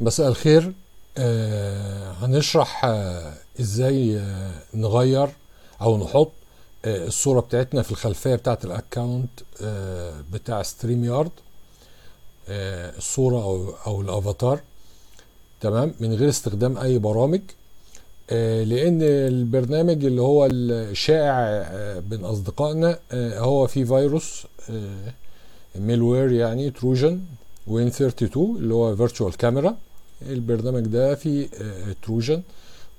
مساء الخير آه هنشرح آه ازاي آه نغير او نحط آه الصوره بتاعتنا في الخلفيه بتاعه الاكونت آه بتاع ستريم يارد آه الصوره او او الافاتار تمام من غير استخدام اي برامج آه لان البرنامج اللي هو الشائع آه بين اصدقائنا آه هو فيه فيروس آه ميلوير يعني تروجن وين 32 اللي هو فيرتشوال كاميرا البرنامج ده فيه آه، تروجن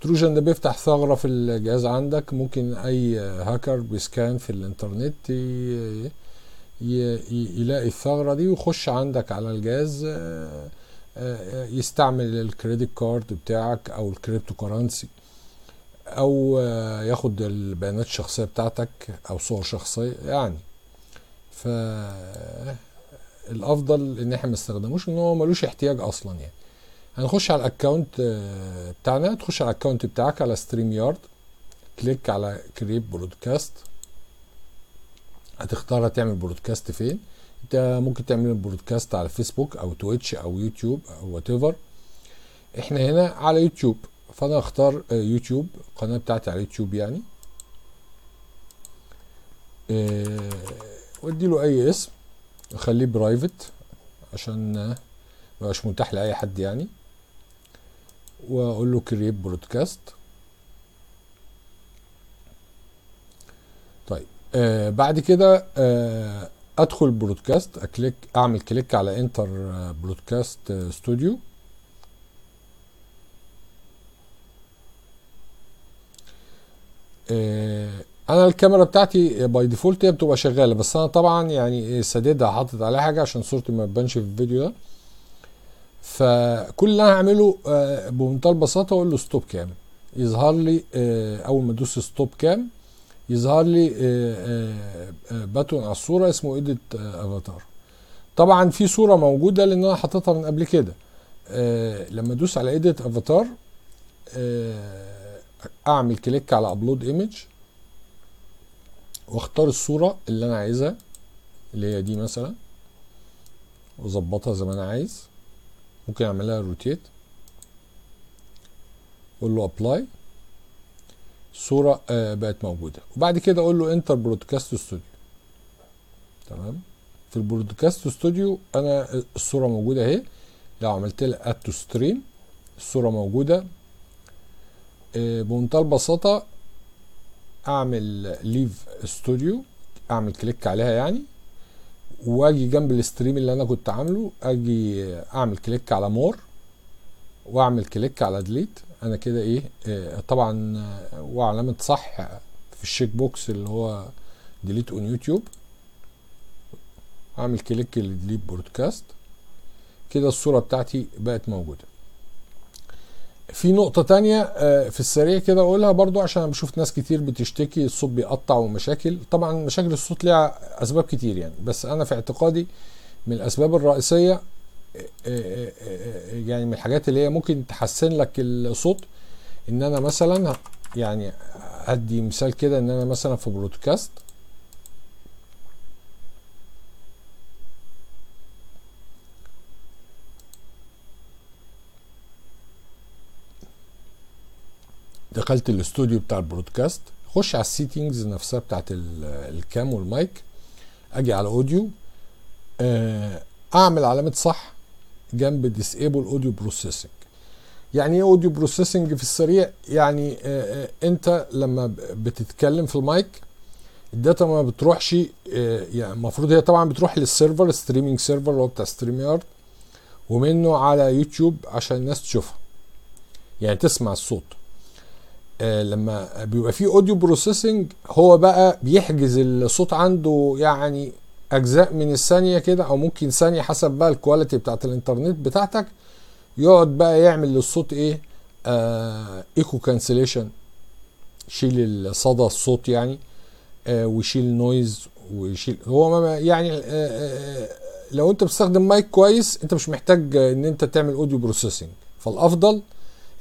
تروجن ده بيفتح ثغرة في الجهاز عندك ممكن أي هاكر بيسكان في الإنترنت يلاقي الثغرة دي ويخش عندك على الجهاز آه، آه، يستعمل الكريدت كارد بتاعك أو الكريبتو كرانسي أو ياخد البيانات الشخصية بتاعتك أو صور شخصية يعني ف الافضل ان احنا ما نستخدموش ان هو ملوش احتياج اصلا يعني هنخش على الاكونت آه، بتاعنا تخش على الاكونت بتاعك على ستريم يارد كليك على كريب برودكاست هتختار هتعمل برودكاست فين انت ممكن تعمل برودكاست على فيسبوك او تويتش او يوتيوب او وات احنا هنا على يوتيوب فانا اختار يوتيوب آه، القناه بتاعتي على يوتيوب يعني أه وادي له اي اسم اخليه برايفت عشان ما متاح لاي حد يعني واقول له كرييت برودكاست طيب آه بعد كده آه ادخل برودكاست اكليك اعمل كليك على انتر برودكاست ستوديو انا الكاميرا بتاعتي باي ديفولت هي بتبقى شغاله بس انا طبعا يعني إيه، سددها حاطط عليها حاجه عشان صورتي ما تبانش في الفيديو ده فكل اللي انا هعمله آه، بمنتهى البساطه اقول له ستوب كام يظهر لي آه، اول ما ادوس ستوب كام يظهر لي باتون آه، على الصوره اسمه ايديت افاتار طبعا في صوره موجوده لان انا حاططها من قبل كده لما ادوس على ايديت افاتار اعمل كليك على ابلود ايمج واختار الصوره اللي انا عايزها اللي هي دي مثلا واظبطها زي ما انا عايز ممكن اعملها روتيت اقول له ابلاي الصوره آه، بقت موجوده وبعد كده اقول له انتر برودكاست ستوديو تمام في البرودكاست ستوديو انا الصوره موجوده اهي لو عملت لها اد تو ستريم الصوره موجوده آه، بمنتهى البساطه اعمل ليف ستوديو اعمل كليك عليها يعني واجي جنب الاستريم اللي انا كنت عامله اجي اعمل كليك على مور واعمل كليك على ديليت انا كده ايه آه، طبعا آه، وعلامه صح في الشيك بوكس اللي هو ديليت اون يوتيوب اعمل كليك لديليت برودكاست كده الصوره بتاعتي بقت موجوده في نقطة تانية آه، في السريع كده أقولها برضو عشان أنا بشوف ناس كتير بتشتكي الصوت بيقطع ومشاكل طبعا مشاكل الصوت ليها أسباب كتير يعني بس أنا في اعتقادي من الأسباب الرئيسية آه، آه، يعني من الحاجات اللي هي ممكن تحسن لك الصوت إن أنا مثلا يعني أدي مثال كده إن أنا مثلا في برودكاست دخلت الاستوديو بتاع البرودكاست خش على السيتنجز نفسها بتاعت الكام والمايك اجي على اوديو آه، اعمل علامه صح جنب ديسيبل اوديو بروسيسنج يعني ايه اوديو بروسيسنج في السريع يعني آه، آه، انت لما بتتكلم في المايك الداتا ما بتروحش يعني المفروض هي طبعا بتروح للسيرفر ستريمينج سيرفر اللي هو بتاع ستريم يارد ومنه على يوتيوب عشان الناس تشوفها يعني تسمع الصوت آه، لما بيبقى فيه اوديو بروسيسنج هو بقى بيحجز الصوت عنده يعني اجزاء من الثانيه كده او ممكن ثانيه حسب بقى الكواليتي بتاعت الانترنت بتاعتك يقعد بقى يعمل للصوت ايه آه ايكو كانسليشن شيل الصدى الصوت يعني آه ويشيل نويز ويشيل هو ما يعني آه آه لو انت بتستخدم مايك كويس انت مش محتاج ان انت تعمل اوديو بروسيسنج فالافضل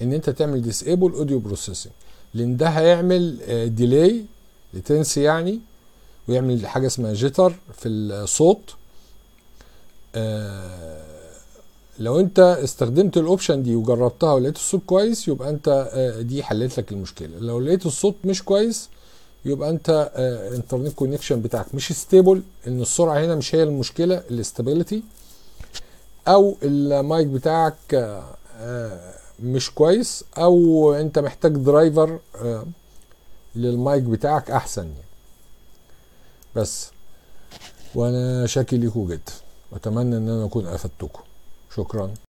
ان انت تعمل ديسيبل اوديو بروسيسنج لان ده هيعمل ديلي آه، لتنسي يعني ويعمل حاجه اسمها جيتر في الصوت آه، لو انت استخدمت الاوبشن دي وجربتها ولقيت الصوت كويس يبقى انت آه، دي حلت لك المشكله لو لقيت الصوت مش كويس يبقى انت انترنت كونكشن بتاعك مش ستيبل ان السرعه هنا مش هي المشكله الاستابيليتي او المايك بتاعك مش كويس او انت محتاج درايفر آه، للمايك بتاعك احسن يعني بس وانا شاكي ليكم جدا واتمنى ان انا اكون افدتكم شكرا